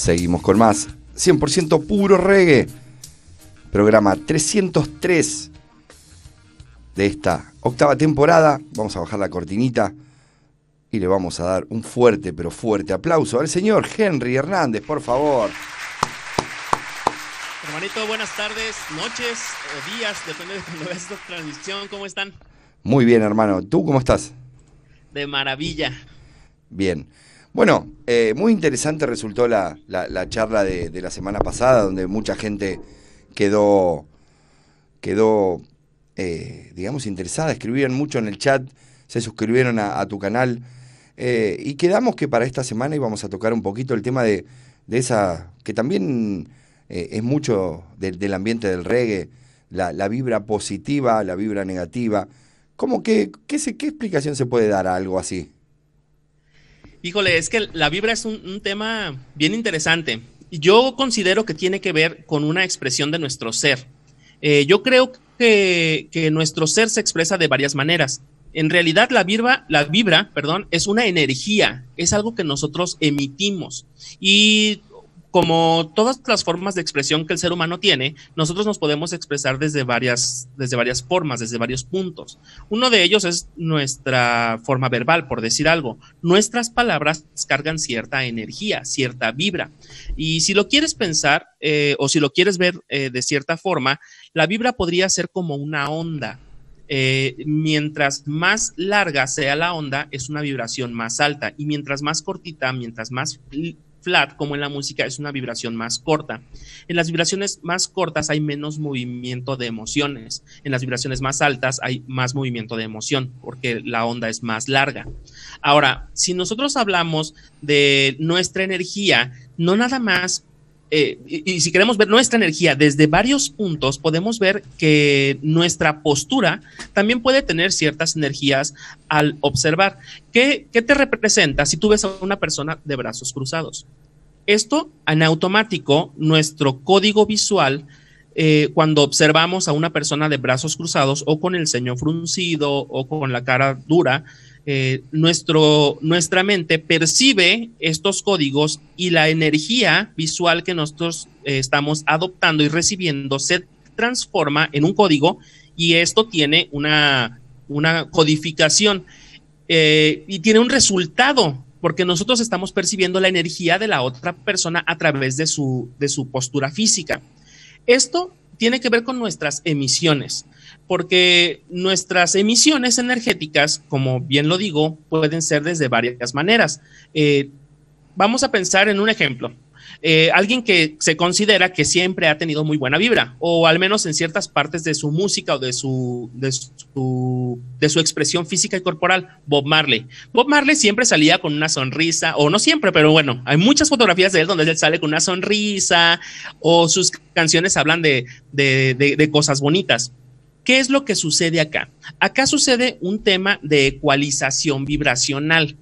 Seguimos con más. 100% puro reggae. Programa 303 de esta octava temporada. Vamos a bajar la cortinita y le vamos a dar un fuerte, pero fuerte aplauso al señor Henry Hernández, por favor. Hermanito, buenas tardes, noches o eh, días, depende de cuando veas esta transmisión. ¿Cómo están? Muy bien, hermano. ¿Tú cómo estás? De maravilla, Bien. Bueno, eh, muy interesante resultó la, la, charla de, la semana pasada, donde mucha gente quedó, quedó eh, digamos, interesada, escribieron mucho en el chat, se suscribieron a, tu canal, eh, y quedamos que para esta semana íbamos a tocar un poquito el tema de, de esa, que también es mucho del ambiente del reggae, la, vibra positiva, la vibra negativa. ¿Cómo que, qué, ¿Qué explicación se puede dar a algo así? Híjole, es que la vibra es un, tema bien interesante. Yo considero que tiene que ver con una expresión de nuestro ser. Eh, yo creo que, nuestro ser se expresa de varias maneras. En realidad, la vibra, la vibra, perdón, es una energía, es algo que nosotros emitimos. Y como todas las formas de expresión que el ser humano tiene, nosotros nos podemos expresar desde varias, desde varias formas, desde varios puntos. Uno de ellos es nuestra forma verbal, por decir algo. Nuestras palabras cargan cierta energía, cierta vibra. Y si lo quieres pensar eh, o si lo quieres ver eh, de cierta forma, la vibra podría ser como una onda. Eh, mientras más larga sea la onda, es una vibración más alta. Y mientras más cortita, mientras más flat, como en la música, es una vibración más corta. En las vibraciones más cortas hay menos movimiento de emociones. En las vibraciones más altas hay más movimiento de emoción, porque la onda es más larga. Ahora, si nosotros hablamos de nuestra energía, no nada más eh, y, si queremos ver nuestra energía desde varios puntos, podemos ver que nuestra postura también puede tener ciertas energías al observar. ¿Qué, te representa si tú ves a una persona de brazos cruzados? Esto en automático, nuestro código visual eh, cuando observamos a una persona de brazos cruzados o con el ceño fruncido o con la cara dura, eh, nuestro, nuestra mente percibe estos códigos y la energía visual que nosotros eh, estamos adoptando y recibiendo se transforma en un código y esto tiene una, codificación eh, y tiene un resultado porque nosotros estamos percibiendo la energía de la otra persona a través de su, de su postura física. Esto tiene que ver con nuestras emisiones porque nuestras emisiones energéticas, como bien lo digo, pueden ser desde varias maneras. Eh, vamos a pensar en un ejemplo. Eh, alguien que se considera que siempre ha tenido muy buena vibra, o al menos en ciertas partes de su música o de su, de su, de su expresión física y corporal, Bob Marley. Bob Marley siempre salía con una sonrisa, o no siempre, pero bueno, hay muchas fotografías de él donde él sale con una sonrisa, o sus canciones hablan de, de cosas bonitas. ¿Qué es lo que sucede acá? Acá sucede un tema de ecualización vibracional.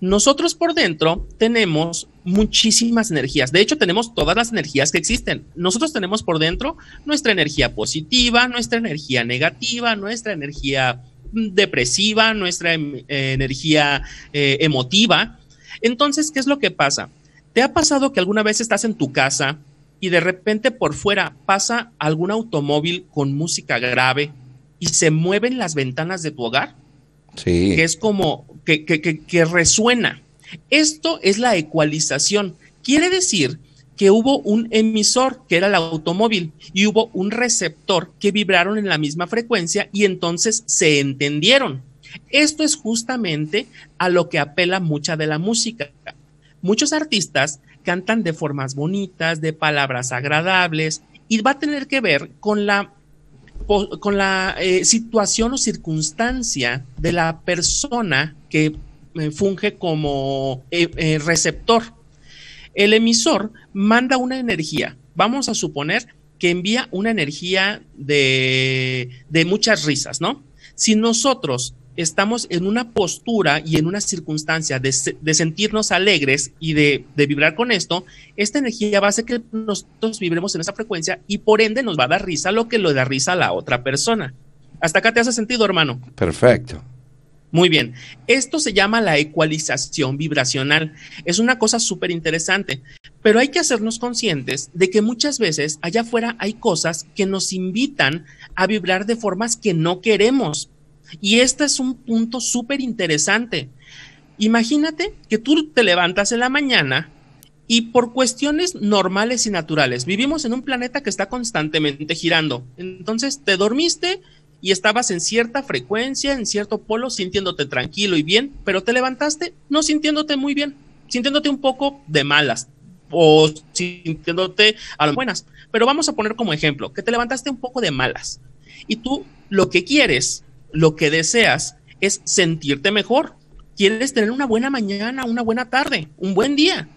Nosotros por dentro tenemos muchísimas energías. De hecho, tenemos todas las energías que existen. Nosotros tenemos por dentro nuestra energía positiva, nuestra energía negativa, nuestra energía mm, depresiva, nuestra em, eh, energía eh, emotiva. Entonces, ¿qué es lo que pasa? ¿Te ha pasado que alguna vez estás en tu casa y de repente por fuera pasa algún automóvil con música grave y se mueven las ventanas de tu hogar, sí. que es como que, resuena. Esto es la ecualización. Quiere decir que hubo un emisor, que era el automóvil, y hubo un receptor que vibraron en la misma frecuencia y entonces se entendieron. Esto es justamente a lo que apela mucha de la música. Muchos artistas cantan de formas bonitas, de palabras agradables, y va a tener que ver con la, con la eh, situación o circunstancia de la persona que eh, funge como eh, receptor. El emisor manda una energía, vamos a suponer que envía una energía de, de muchas risas, ¿no? Si nosotros estamos en una postura y en una circunstancia de, sentirnos alegres y de, de, vibrar con esto, esta energía va a hacer que nosotros vibremos en esa frecuencia y por ende nos va a dar risa lo que le da risa a la otra persona. ¿Hasta acá te hace sentido, hermano? Perfecto. Muy bien. Esto se llama la ecualización vibracional. Es una cosa súper interesante, pero hay que hacernos conscientes de que muchas veces allá afuera hay cosas que nos invitan a vibrar de formas que no queremos y este es un punto súper interesante. Imagínate que tú te levantas en la mañana y por cuestiones normales y naturales, vivimos en un planeta que está constantemente girando. Entonces te dormiste y estabas en cierta frecuencia, en cierto polo, sintiéndote tranquilo y bien, pero te levantaste no sintiéndote muy bien, sintiéndote un poco de malas o sintiéndote a las buenas. Pero vamos a poner como ejemplo que te levantaste un poco de malas y tú lo que quieres lo que deseas es sentirte mejor. Quieres tener una buena mañana, una buena tarde, un buen día.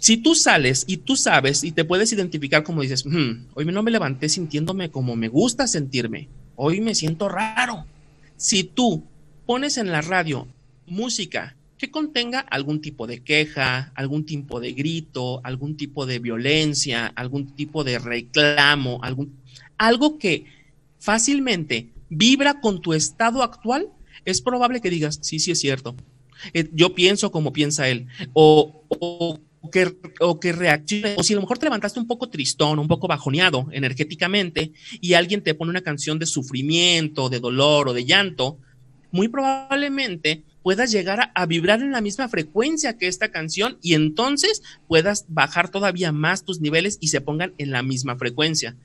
Si tú sales y tú sabes y te puedes identificar como dices, hmm, hoy no me levanté sintiéndome como me gusta sentirme, hoy me siento raro. Si tú pones en la radio música que contenga algún tipo de queja, algún tipo de grito, algún tipo de violencia, algún tipo de reclamo, algún, algo que fácilmente vibra con tu estado actual, es probable que digas, sí, sí es cierto. Eh, yo pienso como piensa él. O, o, que, o que reaccione. O si a lo mejor te levantaste un poco tristón, un poco bajoneado energéticamente y alguien te pone una canción de sufrimiento, de dolor o de llanto, muy probablemente puedas llegar a, vibrar en la misma frecuencia que esta canción y entonces puedas bajar todavía más tus niveles y se pongan en la misma frecuencia.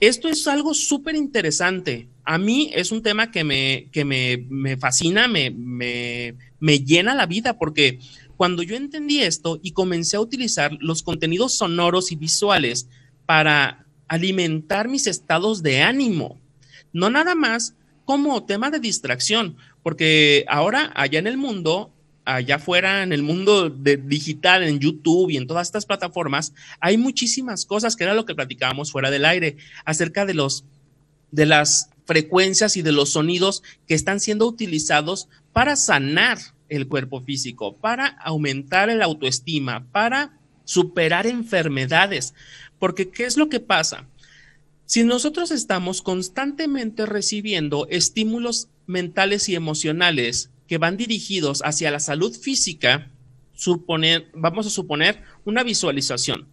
Esto es algo súper interesante. A mí es un tema que me, que me, fascina, me, me llena la vida, porque cuando yo entendí esto y comencé a utilizar los contenidos sonoros y visuales para alimentar mis estados de ánimo, no nada más como tema de distracción, porque ahora allá en el mundo allá afuera en el mundo de digital, en YouTube y en todas estas plataformas, hay muchísimas cosas que era lo que platicábamos fuera del aire acerca de los de las frecuencias y de los sonidos que están siendo utilizados para sanar el cuerpo físico, para aumentar el autoestima, para superar enfermedades. Porque, ¿qué es lo que pasa? Si nosotros estamos constantemente recibiendo estímulos mentales y emocionales que van dirigidos hacia la salud física, vamos a suponer una visualización.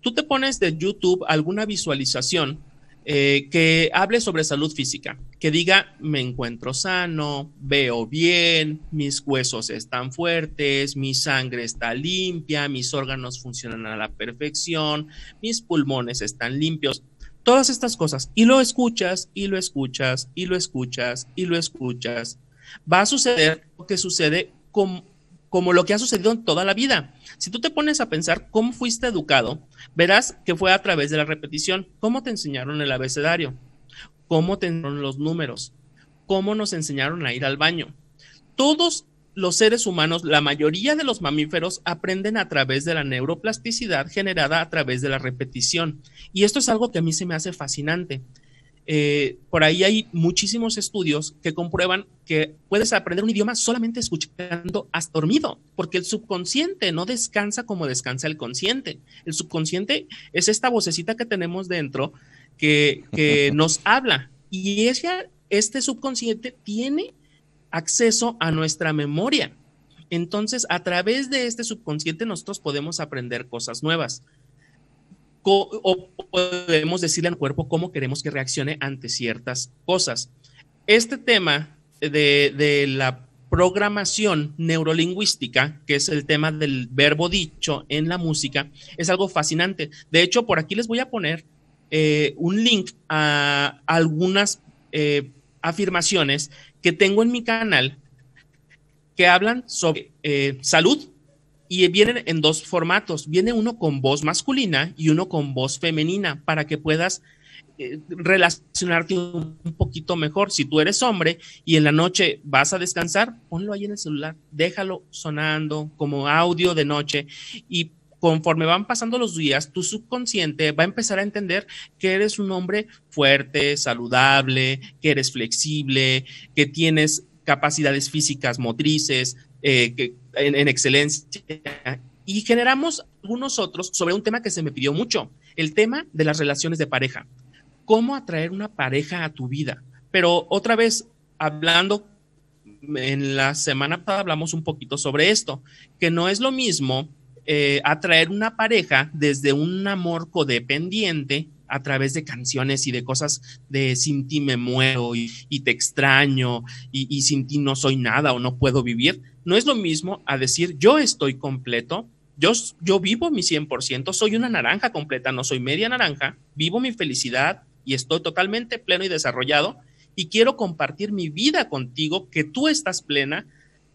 Tú te pones de YouTube alguna visualización eh, que hable sobre salud física, que diga me encuentro sano, veo bien, mis huesos están fuertes, mi sangre está limpia, mis órganos funcionan a la perfección, mis pulmones están limpios, todas estas cosas. Y lo escuchas y lo escuchas y lo escuchas y lo escuchas va a suceder lo que sucede como, lo que ha sucedido en toda la vida. Si tú te pones a pensar cómo fuiste educado, verás que fue a través de la repetición, cómo te enseñaron el abecedario, cómo te enseñaron los números, cómo nos enseñaron a ir al baño. Todos los seres humanos, la mayoría de los mamíferos, aprenden a través de la neuroplasticidad generada a través de la repetición. Y esto es algo que a mí se me hace fascinante. Eh, por ahí hay muchísimos estudios que comprueban que puedes aprender un idioma solamente escuchando hasta dormido, porque el subconsciente no descansa como descansa el consciente. El subconsciente es esta vocecita que tenemos dentro que, nos habla y este subconsciente tiene acceso a nuestra memoria. Entonces, a través de este subconsciente nosotros podemos aprender cosas nuevas o podemos decirle al cuerpo cómo queremos que reaccione ante ciertas cosas. Este tema de, la programación neurolingüística, que es el tema del verbo dicho en la música, es algo fascinante. De hecho, por aquí les voy a poner eh, un link a algunas eh, afirmaciones que tengo en mi canal que hablan sobre eh, salud, y vienen en dos formatos. Viene uno con voz masculina y uno con voz femenina para que puedas eh, relacionarte un poquito mejor. Si tú eres hombre y en la noche vas a descansar, ponlo ahí en el celular, déjalo sonando como audio de noche y conforme van pasando los días, tu subconsciente va a empezar a entender que eres un hombre fuerte, saludable, que eres flexible, que tienes capacidades físicas motrices, eh, en, excelencia. Y generamos algunos otros sobre un tema que se me pidió mucho, el tema de las relaciones de pareja. ¿Cómo atraer una pareja a tu vida? Pero otra vez, hablando en la semana pasada hablamos un poquito sobre esto, que no es lo mismo eh, atraer una pareja desde un amor codependiente a través de canciones y de cosas de sin ti me muero y, te extraño y, sin ti no soy nada o no puedo vivir, no es lo mismo a decir yo estoy completo, yo, yo, vivo mi 100%, soy una naranja completa, no soy media naranja, vivo mi felicidad y estoy totalmente pleno y desarrollado y quiero compartir mi vida contigo, que tú estás plena,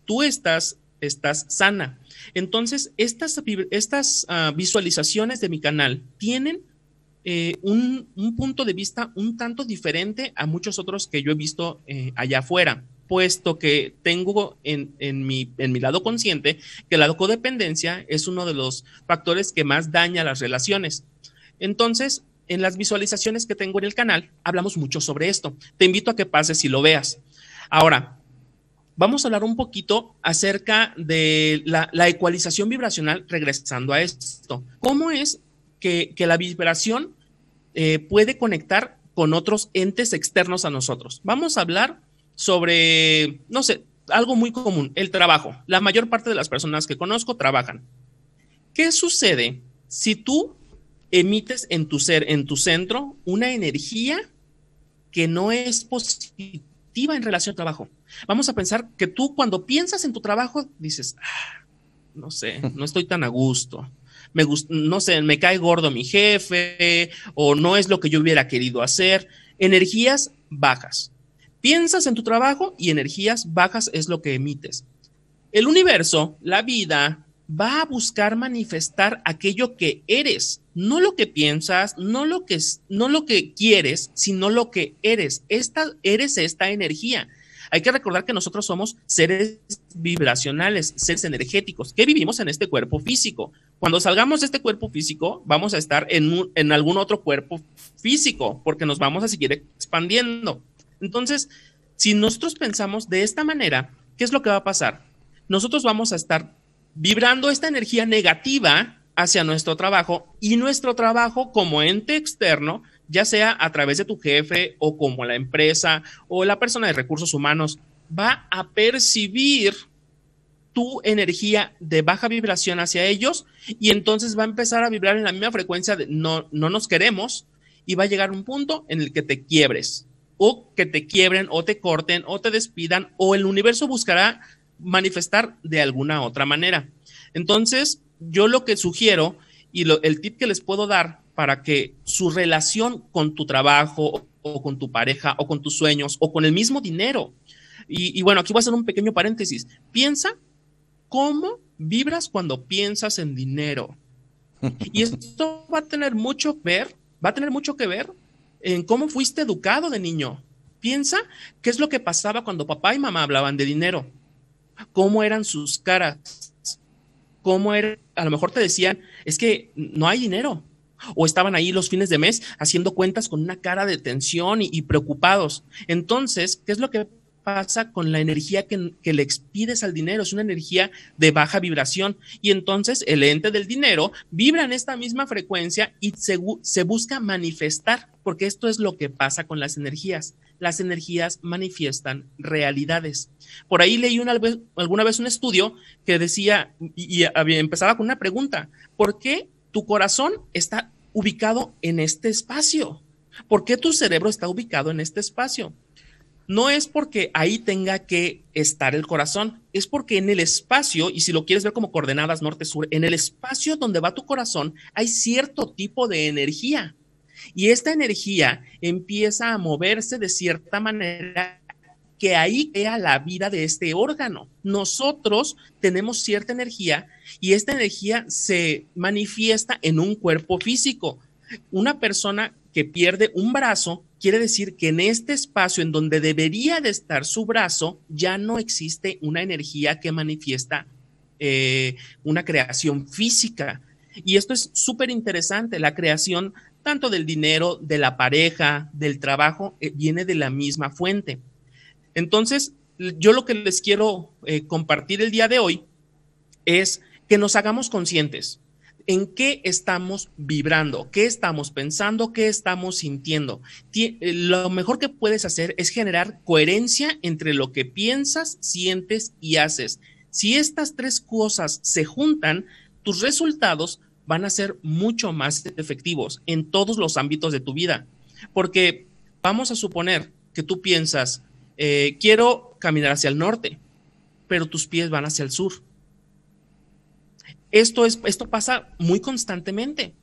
tú estás, estás sana. Entonces, estas, estas ah, visualizaciones de mi canal tienen eh, un, punto de vista un tanto diferente a muchos otros que yo he visto eh, allá afuera, puesto que tengo en, mi, en mi lado consciente que la codependencia es uno de los factores que más daña las relaciones. Entonces, en las visualizaciones que tengo en el canal, hablamos mucho sobre esto. Te invito a que pases y lo veas. Ahora, vamos a hablar un poquito acerca de la, ecualización vibracional, regresando a esto. ¿Cómo es que, que, la vibración eh, puede conectar con otros entes externos a nosotros. Vamos a hablar sobre, no sé, algo muy común, el trabajo. La mayor parte de las personas que conozco trabajan. ¿Qué sucede si tú emites en tu ser, en tu centro, una energía que no es positiva en relación al trabajo? Vamos a pensar que tú cuando piensas en tu trabajo dices, ah, no sé, no estoy tan a gusto, me no sé, me cae gordo mi jefe o no es lo que yo hubiera querido hacer. Energías bajas. Piensas en tu trabajo y energías bajas es lo que emites. El universo, la vida, va a buscar manifestar aquello que eres, no lo que piensas, no lo que, no lo que quieres, sino lo que eres. Esta, eres esta energía. Hay que recordar que nosotros somos seres vibracionales, seres energéticos, que vivimos en este cuerpo físico. Cuando salgamos de este cuerpo físico, vamos a estar en, algún otro cuerpo físico, porque nos vamos a seguir expandiendo. Entonces, si nosotros pensamos de esta manera, ¿qué es lo que va a pasar? Nosotros vamos a estar vibrando esta energía negativa hacia nuestro trabajo y nuestro trabajo como ente externo ya sea a través de tu jefe o como la empresa o la persona de recursos humanos, va a percibir tu energía de baja vibración hacia ellos y entonces va a empezar a vibrar en la misma frecuencia de no, no nos queremos y va a llegar un punto en el que te quiebres o que te quiebren o te corten o te despidan o el universo buscará manifestar de alguna otra manera. Entonces, yo lo que sugiero y el tip que les puedo dar para que su relación con tu trabajo o con tu pareja o con tus sueños o con el mismo dinero. Y, bueno, aquí voy a hacer un pequeño paréntesis. Piensa cómo vibras cuando piensas en dinero. Y esto va a tener mucho que ver, va a tener mucho que ver en cómo fuiste educado de niño. Piensa qué es lo que pasaba cuando papá y mamá hablaban de dinero, cómo eran sus caras, cómo era, a lo mejor te decían, es que no hay dinero, o estaban ahí los fines de mes haciendo cuentas con una cara de tensión y, preocupados. Entonces, ¿qué es lo que pasa con la energía que, le expides al dinero? Es una energía de baja vibración y entonces el ente del dinero vibra en esta misma frecuencia y se, se busca manifestar, porque esto es lo que pasa con las energías. Las energías manifiestan realidades. Por ahí leí una alguna vez un estudio que decía y, y empezaba con una pregunta, ¿por qué tu corazón está ubicado en este espacio. ¿Por qué tu cerebro está ubicado en este espacio? No es porque ahí tenga que estar el corazón, es porque en el espacio, y si lo quieres ver como coordenadas norte-sur, en el espacio donde va tu corazón hay cierto tipo de energía. Y esta energía empieza a moverse de cierta manera que ahí crea la vida de este órgano. Nosotros tenemos cierta energía y esta energía se manifiesta en un cuerpo físico. Una persona que pierde un brazo quiere decir que en este espacio en donde debería de estar su brazo ya no existe una energía que manifiesta eh, una creación física. Y esto es súper interesante, la creación tanto del dinero, de la pareja, del trabajo, eh, viene de la misma fuente. Entonces, yo lo que les quiero eh, compartir el día de hoy es que nos hagamos conscientes en qué estamos vibrando, qué estamos pensando, qué estamos sintiendo. Eh, lo mejor que puedes hacer es generar coherencia entre lo que piensas, sientes y haces. Si estas tres cosas se juntan, tus resultados van a ser mucho más efectivos en todos los ámbitos de tu vida. Porque vamos a suponer que tú piensas, eh, quiero caminar hacia el norte, pero tus pies van hacia el sur. Esto, es, esto pasa muy constantemente.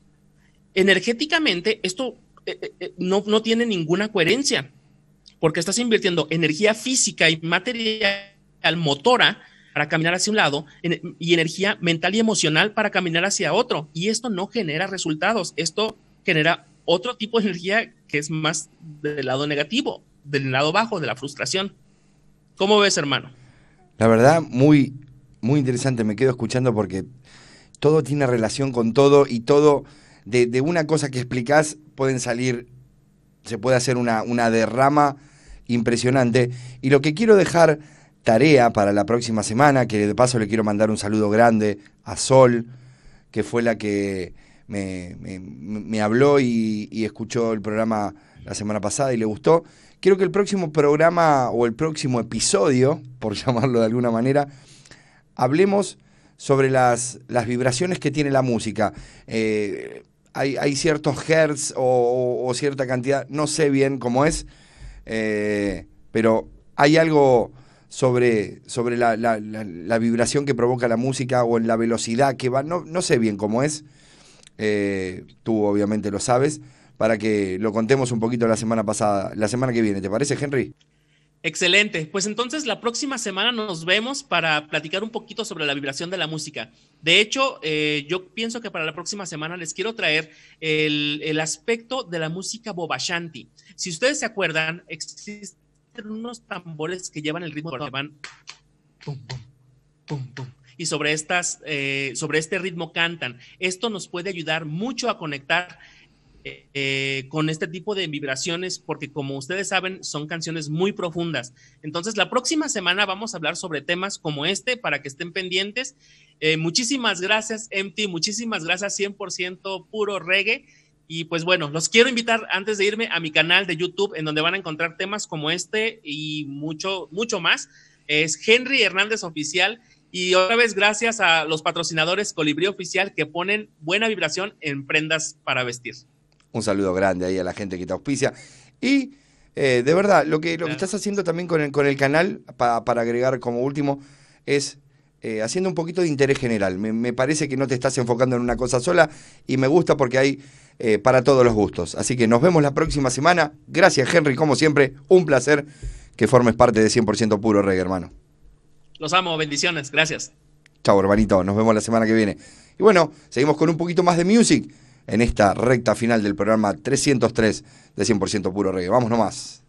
Energéticamente, esto eh, eh, no, no tiene ninguna coherencia, porque estás invirtiendo energía física y material motora para caminar hacia un lado y energía mental y emocional para caminar hacia otro. Y esto no genera resultados, esto genera otro tipo de energía que es más del lado negativo del lado bajo, de la frustración. ¿Cómo ves, hermano? La verdad, muy, muy interesante. Me quedo escuchando porque todo tiene relación con todo y todo, de, una cosa que explicás, pueden salir, se puede hacer una, una derrama impresionante. Y lo que quiero dejar tarea para la próxima semana, que de paso le quiero mandar un saludo grande a Sol, que fue la que me, habló y, escuchó el programa la semana pasada y le gustó, Quiero que el próximo programa o el próximo episodio, por llamarlo de alguna manera, hablemos sobre las, vibraciones que tiene la música. Eh, hay, ciertos hertz o, cierta cantidad, no sé bien cómo es, eh, pero hay algo sobre, sobre la, vibración que provoca la música o en la velocidad que va, no, sé bien cómo es, eh, tú obviamente lo sabes, para que lo contemos un poquito la semana pasada, la semana que viene. ¿Te parece, Henry? Excelente. Pues entonces la próxima semana nos vemos para platicar un poquito sobre la vibración de la música. De hecho, eh, yo pienso que para la próxima semana les quiero traer el, aspecto de la música bobashanti. Si ustedes se acuerdan, existen unos tambores que llevan el ritmo que van pum, y sobre estas, eh, sobre este ritmo cantan. Esto nos puede ayudar mucho a conectar eh, eh, con este tipo de vibraciones, porque como ustedes saben, son canciones muy profundas. Entonces, la próxima semana vamos a hablar sobre temas como este para que estén pendientes. Eh, muchísimas gracias, Empty, muchísimas gracias, 100% puro reggae. Y pues bueno, los quiero invitar antes de irme a mi canal de YouTube, en donde van a encontrar temas como este y mucho, mucho más. Es Henry Hernández Oficial. Y otra vez, gracias a los patrocinadores Colibrí Oficial que ponen buena vibración en prendas para vestir. Un saludo grande ahí a la gente que te auspicia. Y eh, de verdad, lo que, lo que estás haciendo también con el, con el canal, para agregar como último, es eh, haciendo un poquito de interés general. Me, parece que no te estás enfocando en una cosa sola y me gusta porque hay eh, para todos los gustos. Así que nos vemos la próxima semana. Gracias, Henry, como siempre. Un placer que formes parte de 100% Puro Reggae, hermano. Los amo, bendiciones, gracias. Chao, hermanito. Nos vemos la semana que viene. Y bueno, seguimos con un poquito más de music en esta recta final del programa 303 de 100% Puro Reggae. Vamos nomás.